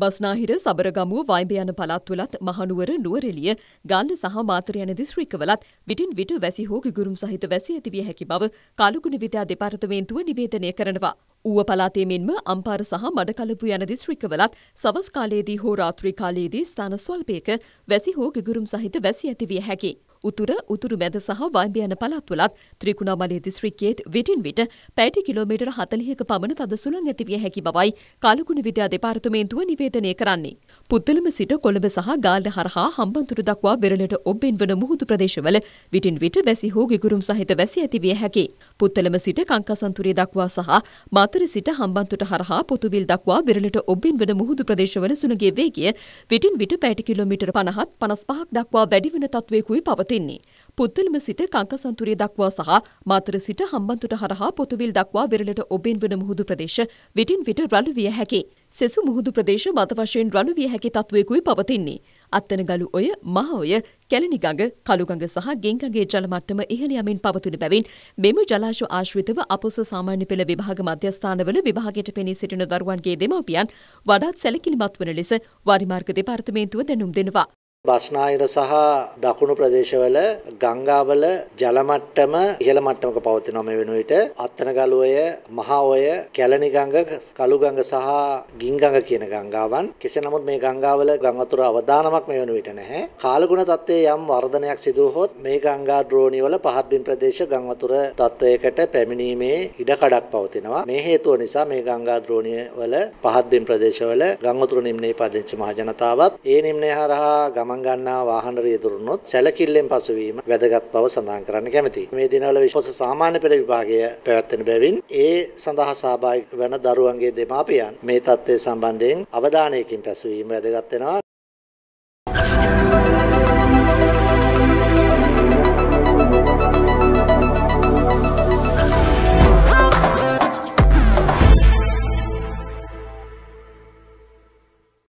බස්නාහිර සබරගමුව වයිඹ යන පළාත්වලත් මහනුවර නුවරඑළිය ගල්ල සහ මාතර යන දිස්ත්‍රික්කවලත් විටින් විට වැසි හෝ ගිගුරුම් සහිත වැසි ඇතිවිය හැකි බව කාලුගුණ විද්‍යා දෙපාර්තමේන්තුව නිවේදනය කරනවා. ඌව පළාතේ මෙන්ම අම්පාර සහ මඩකලපු යන දිස්ත්‍රික්කවලත් සවස් කාලයේදී හෝ රාත්‍රී කාලයේදී ස්ථාන ස්වල්පයක වැසි හෝ ගිගුරුම් සහිත වැසි ඇතිවිය හැකි. උතුර උතුරු මැද සහ වයිඹයන පළත්වලත් ත්‍රිකුණාමලය දිස්ත්‍රික්කයේත් විටින් විට පැයට කිලෝමීටර 40ක පමණ තද සුළං ඇතිවිය හැකි බවයි කාලකුණ විද්‍යා දෙපාර්තමේන්තුව නිවේදනය කරන්නේ. පුත්තලම සිට කොළඹ සහ ගාල්ල හරහා හම්බන්තොට දක්වා බෙරළට ඔබ්බෙන් වන මුහුදු ප්‍රදේශවල විටින් විට වැසි හෝ ගිගුරුම් සහිත වැසි ඇතිවිය හැකි. පුත්තලම සිට කංකසන්තුරේ දක්වා සහ මාතර සිට හම්බන්තොට හරහා පොතුවිල් දක්වා බෙරළට ඔබ්බෙන් වන මුහුදු ප්‍රදේශවල සුළගේ වේගය විටින් විට පැයට කිලෝමීටර 50ත් 55ක් දක්වා වැඩි වෙන තත්වයකුයි පවතී. පවතින්නේ. පුද්ගලම සිට කංකසන්තුරේ දක්වා සහ මාතර සිට හම්බන්තොට හරහා පොතුවිල් දක්වා වෙරළට ඔබෙන් වන මුහුදු ප්‍රදේශ විටින් විට රළු විය හැකි. සෙසු මුහුදු ප්‍රදේශ මත වශයෙන් රළු විය හැකි තත්වයකුයි පවතින්නේ. අත්තනගලු ඔය, මහ ඔය, කැලණිගඟ, කළුගඟ සහ ගෙන්ගඟේ ජල මට්ටම ඉහළ යමින් පවතින බැවින් මෙම ජලාශ ආශ්‍රිතව අපොස සාමාන්‍ය පෙළ විභාග මධ්‍යස්ථානවල විභාගයට පෙනී සිටින දරුවන්ගේ දෙමව්පියන් වඩාත් සැලකිලිමත් වන ලෙස වාරිමාර්ග දෙපාර්තමේන්තුව දැනුම් දෙනවා. බස්නාහිර සහ දකුණු ප්‍රදේශවල ගංගාවල ජල මට්ටම ඉහළ මට්ටමක පවතිනවා මේ වෙනුවිට අත්තනගලුවය මහඔය කැලණි ගඟ කළු ගඟ සහ ගින්ගඟ කියන ගංගාවන් කෙසේ නමුත් මේ ගංගාවල ගංගා වතුර අවදානමක් මේ වෙනුවිට නැහැ කාලගුණ තත්ත්වයේ යම් වර්ධනයක් සිදු වුවොත් මේ ගංගා ද්‍රෝණිවල පහත්බිම් ප්‍රදේශ ගංගා වතුර තත්ත්වයකට පැමිණීමේ ඉඩකඩක් පවතිනවා මේ හේතුව නිසා මේ ගංගා ද්‍රෝණිවල පහත්බිම් ප්‍රදේශවල ගංගා වතුර නිම්නයේ පදිංචි මහජනතාවත් ඒ නිම්නය හරහා ගම ගමන් ගන්නා වාහන රියදුරුනොත් සැලකිල්ලෙන් පසුවීම වැදගත් බව සඳහන් කරන්න කැමැතියි. මේ දිනවල විශේෂ සාමාන්‍ය පෙළ විභාගය පැවැත්වෙන බැවින් ඒ සඳහා සහභාගී වන දරුවන්ගේ දෙමාපියන් මේ தත්ත්වය සම්බන්ධයෙන් අවධානයකින් පැසවීම වැදගත් වෙනවා.